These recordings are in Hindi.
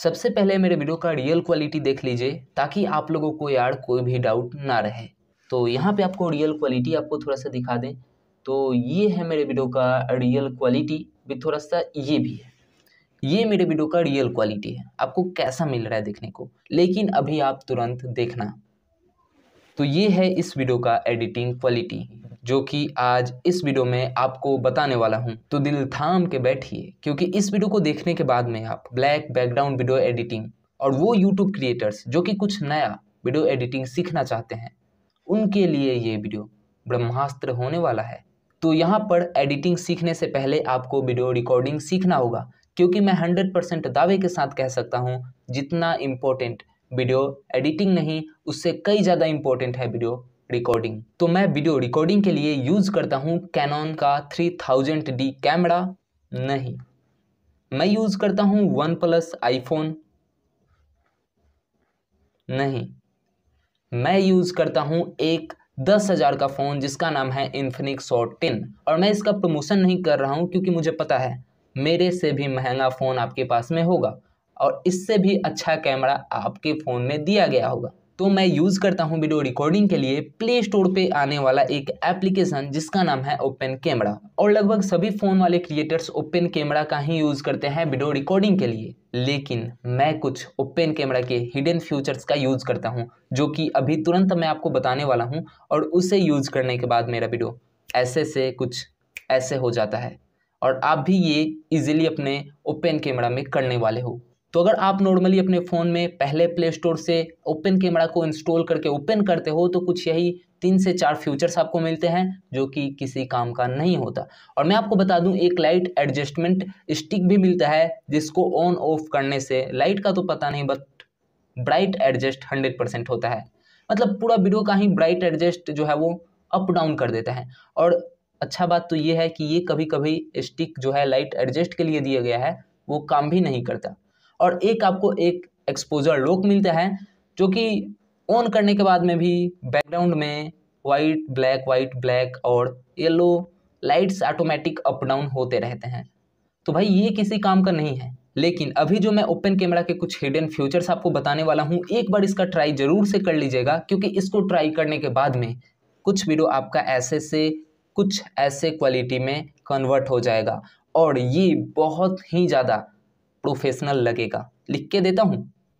सबसे पहले मेरे वीडियो का रियल क्वालिटी देख लीजिए ताकि आप लोगों को यार कोई भी डाउट ना रहे तो यहाँ पे आपको रियल क्वालिटी आपको थोड़ा सा दिखा दें तो ये है मेरे वीडियो का रियल क्वालिटी भी थोड़ा सा ये भी है ये मेरे वीडियो का रियल क्वालिटी है आपको कैसा मिल रहा है देखने को लेकिन अभी आप तुरंत देखना तो ये है इस वीडियो का एडिटिंग क्वालिटी जो कि आज इस वीडियो में आपको बताने वाला हूँ तो दिल थाम के बैठिए क्योंकि इस वीडियो को देखने के बाद में आप ब्लैक बैकग्राउंड वीडियो एडिटिंग और वो यूट्यूब क्रिएटर्स जो कि कुछ नया वीडियो एडिटिंग सीखना चाहते हैं उनके लिए ये वीडियो ब्रह्मास्त्र होने वाला है तो यहाँ पर एडिटिंग सीखने से पहले आपको वीडियो रिकॉर्डिंग सीखना होगा क्योंकि मैं हंड्रेड परसेंट दावे के साथ कह सकता हूँ जितना इम्पोर्टेंट वीडियो एडिटिंग नहीं उससे कई ज़्यादा इंपॉर्टेंट है वीडियो रिकॉर्डिंग तो मैं वीडियो रिकॉर्डिंग के लिए यूज़ करता हूँ कैनॉन का थ्री थाउजेंड डी कैमरा नहीं मैं यूज़ करता हूँ वन प्लस आईफोन नहीं मैं यूज़ करता हूँ एक दस हज़ार का फ़ोन जिसका नाम है इन्फिनिक शॉट टेन और मैं इसका प्रमोशन नहीं कर रहा हूँ क्योंकि मुझे पता है मेरे से भी महंगा फ़ोन आपके पास में होगा और इससे भी अच्छा कैमरा आपके फ़ोन में दिया गया होगा तो मैं यूज़ करता हूँ वीडियो रिकॉर्डिंग के लिए प्ले स्टोर पर आने वाला एक एप्लीकेशन जिसका नाम है ओपन कैमरा और लगभग सभी फ़ोन वाले क्रिएटर्स ओपन कैमरा का ही यूज़ करते हैं वीडियो रिकॉर्डिंग के लिए लेकिन मैं कुछ ओपन कैमरा के हिडन फ्यूचर्स का यूज़ करता हूँ जो कि अभी तुरंत मैं आपको बताने वाला हूँ और उसे यूज़ करने के बाद मेरा वीडियो ऐसे से कुछ ऐसे हो जाता है और आप भी ये इजीली अपने ओपन कैमरा में करने वाले हो तो अगर आप नॉर्मली अपने फ़ोन में पहले प्ले स्टोर से ओपन कैमरा को इंस्टॉल करके ओपन करते हो तो कुछ यही तीन से चार फ्यूचर्स आपको मिलते हैं जो कि किसी काम का नहीं होता और मैं आपको बता दूं एक लाइट एडजस्टमेंट स्टिक भी मिलता है जिसको ऑन ऑफ करने से लाइट का तो पता नहीं but bright adjust hundred percent होता है मतलब पूरा वीडियो का ही ब्राइट एडजस्ट जो है वो अप डाउन कर देता है और अच्छा बात तो ये है कि ये कभी कभी स्टिक जो है लाइट एडजस्ट के लिए दिया गया है वो काम भी नहीं करता और एक आपको एक एक्सपोजर लुक मिलता है जो कि ऑन करने के बाद में भी बैकग्राउंड में वाइट ब्लैक वाइट ब्लैक और yellow lights automatic up down होते रहते हैं तो भाई ये किसी काम का नहीं है लेकिन अभी जो मैं ओपन कैमरा के कुछ हिडन फ्यूचर्स आपको बताने वाला हूँ एक बार इसका ट्राई ज़रूर से कर लीजिएगा क्योंकि इसको ट्राई करने के बाद में कुछ वीडियो आपका ऐसे से कुछ ऐसे क्वालिटी में कन्वर्ट हो जाएगा और ये बहुत ही ज़्यादा प्रोफेशनल लगेगा लिख के देता हूँ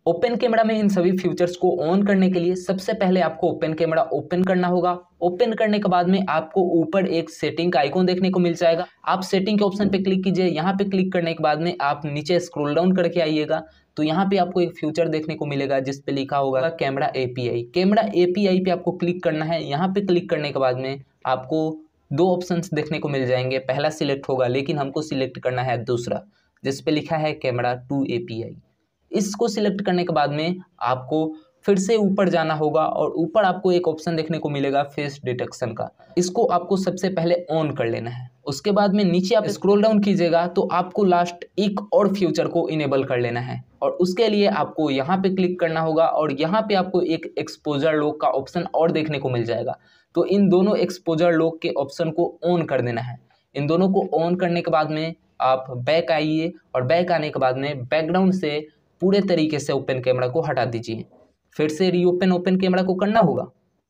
ओपन कैमरा में इन सभी फ्यूचर्स को ऑन करने के लिए सबसे पहले आपको ओपन कैमरा ओपन करना होगा ओपन करने के बाद में आपको ऊपर एक सेटिंग का आइकॉन देखने को मिल जाएगा आप सेटिंग के ऑप्शन पे क्लिक कीजिए यहाँ पे क्लिक करने के बाद में आप नीचे स्क्रॉल डाउन करके आइएगा तो यहाँ पे आपको एक फ्यूचर देखने को मिलेगा जिस पे लिखा होगा कैमरा एपीआई कैमरा एपीआई पे आपको क्लिक करना है यहाँ पे क्लिक करने के बाद में आपको दो ऑप्शन देखने को मिल जाएंगे पहला सिलेक्ट होगा लेकिन हमको सिलेक्ट करना है दूसरा जिस पे लिखा है कैमरा टू ए इसको सिलेक्ट करने के बाद में आपको फिर से ऊपर जाना होगा और ऊपर आपको एक ऑप्शन देखने को मिलेगा फेस डिटेक्शन का इसको आपको सबसे पहले ऑन कर लेना है उसके बाद में नीचे आप स्क्रॉल डाउन कीजिएगा तो आपको लास्ट एक और फ्यूचर को इनेबल कर लेना है और उसके लिए आपको यहाँ पे क्लिक करना होगा और यहाँ पे आपको एक एक्सपोजर लॉक का ऑप्शन और देखने को मिल जाएगा तो इन दोनों एक्सपोजर लॉक के ऑप्शन को ऑन कर देना है इन दोनों को ऑन करने के बाद में आप बैक आइए और बैक आने के बाद में बैकग्राउंड से पूरे तरीके से ओपन कैमरा को हटा दीजिए फिर से रीओपन ओपन कैमरा को करना होगा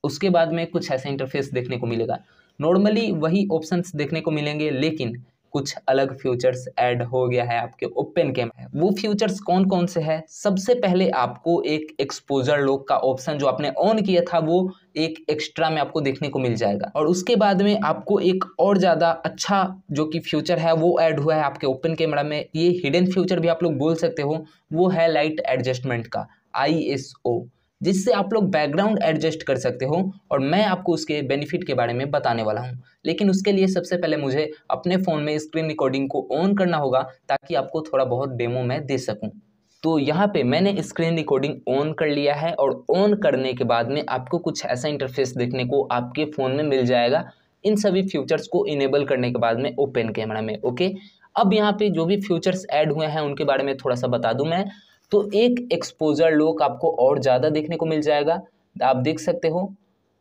उसके बाद में कुछ ऐसे इंटरफेस देखने को मिलेगा नॉर्मली वही ऑप्शंस देखने को मिलेंगे लेकिन कुछ अलग फ्यूचर्स ऐड हो गया है आपके ओपन के में वो फ्यूचर्स कौन कौन से है सबसे पहले आपको एक एक्सपोजर लोक का ऑप्शन जो आपने ऑन किया था वो एक एक्स्ट्रा में आपको देखने को मिल जाएगा और उसके बाद में आपको एक और ज़्यादा अच्छा जो कि फ्यूचर है वो ऐड हुआ है आपके ओपन कैमरा में ये हिडन फ्यूचर भी आप लोग बोल सकते हो वो है लाइट एडजस्टमेंट का आई जिससे आप लोग बैकग्राउंड एडजस्ट कर सकते हो और मैं आपको उसके बेनिफिट के बारे में बताने वाला हूँ लेकिन उसके लिए सबसे पहले मुझे अपने फ़ोन में स्क्रीन रिकॉर्डिंग को ऑन करना होगा ताकि आपको थोड़ा बहुत डेमो मैं दे सकूँ तो यहाँ पे मैंने स्क्रीन रिकॉर्डिंग ऑन कर लिया है और ऑन करने के बाद में आपको कुछ ऐसा इंटरफेस देखने को आपके फ़ोन में मिल जाएगा इन सभी फ्यूचर्स को इनेबल करने के बाद में ओपन कैमरा में ओके अब यहाँ पे जो भी फ्यूचर्स ऐड हुए हैं उनके बारे में थोड़ा सा बता दूँ मैं तो एक एक्सपोजर लुक आपको और ज़्यादा देखने को मिल जाएगा आप देख सकते हो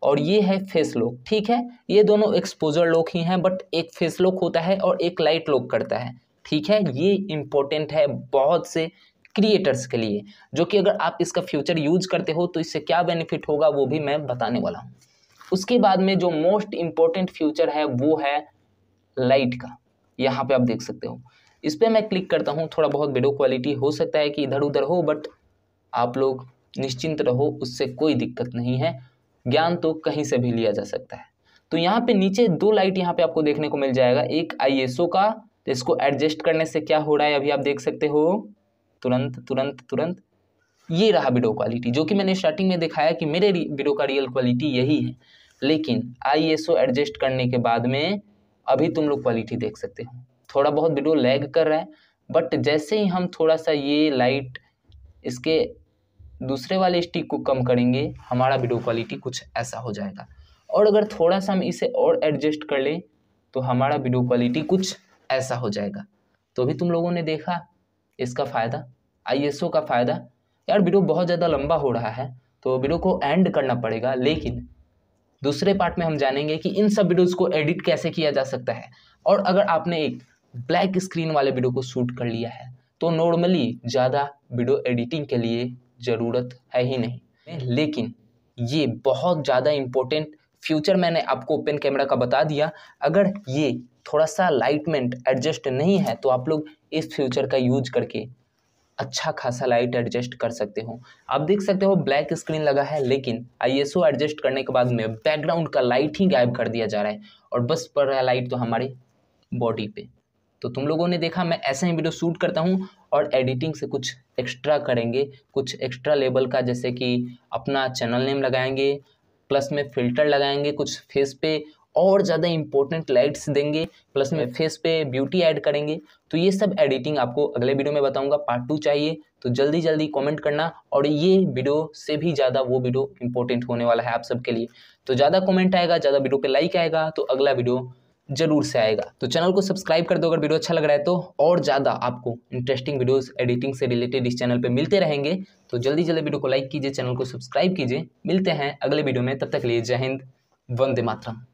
और ये है फेस लोक ठीक है ये दोनों एक्सपोजर लोक ही हैं बट एक फेस लुक होता है और एक लाइट लोक करता है ठीक है ये इम्पोर्टेंट है बहुत से क्रिएटर्स के लिए जो कि अगर आप इसका फ्यूचर यूज करते हो तो इससे क्या बेनिफिट होगा वो भी मैं बताने वाला हूँ उसके बाद में जो मोस्ट इम्पोर्टेंट फ्यूचर है वो है लाइट का यहाँ पे आप देख सकते हो इस पर मैं क्लिक करता हूँ थोड़ा बहुत वीडियो क्वालिटी हो सकता है कि इधर उधर हो बट आप लोग निश्चिंत रहो उससे कोई दिक्कत नहीं है ज्ञान तो कहीं से भी लिया जा सकता है तो यहाँ पे नीचे दो लाइट यहाँ पे आपको देखने को मिल जाएगा एक आईएसओ का तो इसको एडजस्ट करने से क्या हो रहा है अभी आप देख सकते हो तुरंत तुरंत तुरंत ये रहा वीडियो क्वालिटी जो कि मैंने स्टार्टिंग में दिखाया कि मेरे वीडियो का रियल क्वालिटी यही है लेकिन आई एडजस्ट करने के बाद में अभी तुम लोग क्वालिटी देख सकते हो थोड़ा बहुत वीडियो लैग कर रहा है बट जैसे ही हम थोड़ा सा ये लाइट इसके दूसरे वाले स्टिक को कम करेंगे हमारा वीडियो क्वालिटी कुछ ऐसा हो जाएगा और अगर थोड़ा सा हम इसे और एडजस्ट कर लें तो हमारा वीडियो क्वालिटी कुछ ऐसा हो जाएगा तो भी तुम लोगों ने देखा इसका फ़ायदा आई का फ़ायदा यार वीडियो बहुत ज़्यादा लंबा हो रहा है तो वीडियो को एंड करना पड़ेगा लेकिन दूसरे पार्ट में हम जानेंगे कि इन सब वीडियोज़ को एडिट कैसे किया जा सकता है और अगर आपने एक ब्लैक स्क्रीन वाले वीडियो को शूट कर लिया है तो नॉर्मली ज़्यादा वीडियो एडिटिंग के लिए ज़रूरत है ही नहीं लेकिन ये बहुत ज़्यादा इम्पोर्टेंट फ्यूचर मैंने आपको ओपन कैमरा का बता दिया अगर ये थोड़ा सा लाइटमेंट एडजस्ट नहीं है तो आप लोग इस फ्यूचर का यूज करके अच्छा खासा लाइट एडजस्ट कर सकते हो आप देख सकते हो ब्लैक स्क्रीन लगा है लेकिन आईएसओ एडजस्ट करने के बाद में बैकग्राउंड का लाइट ही गायब कर दिया जा रहा है और बस पड़ रहा है लाइट तो हमारे बॉडी पे तो तुम लोगों ने देखा मैं ऐसे ही वीडियो शूट करता हूँ और एडिटिंग से कुछ एक्स्ट्रा करेंगे कुछ एक्स्ट्रा लेवल का जैसे कि अपना चैनल नेम लगाएंगे प्लस में फिल्टर लगाएंगे कुछ फेस पे और ज़्यादा इंपॉर्टेंट लाइट्स देंगे प्लस में फेस पे ब्यूटी ऐड करेंगे तो ये सब एडिटिंग आपको अगले वीडियो में बताऊंगा पार्ट टू चाहिए तो जल्दी जल्दी कमेंट करना और ये वीडियो से भी ज़्यादा वो वीडियो इंपॉर्टेंट होने वाला है आप सबके लिए तो ज़्यादा कमेंट आएगा ज़्यादा वीडियो पे लाइक आएगा तो अगला वीडियो जरूर से आएगा तो चैनल को सब्सक्राइब कर दो अगर वीडियो अच्छा लग रहा है तो और ज़्यादा आपको इंटरेस्टिंग वीडियोस एडिटिंग से रिलेटेड इस चैनल पे मिलते रहेंगे तो जल्दी जल्दी वीडियो को लाइक कीजिए चैनल को सब्सक्राइब कीजिए मिलते हैं अगले वीडियो में तब तक लिए जय हिंद वंदे मातरम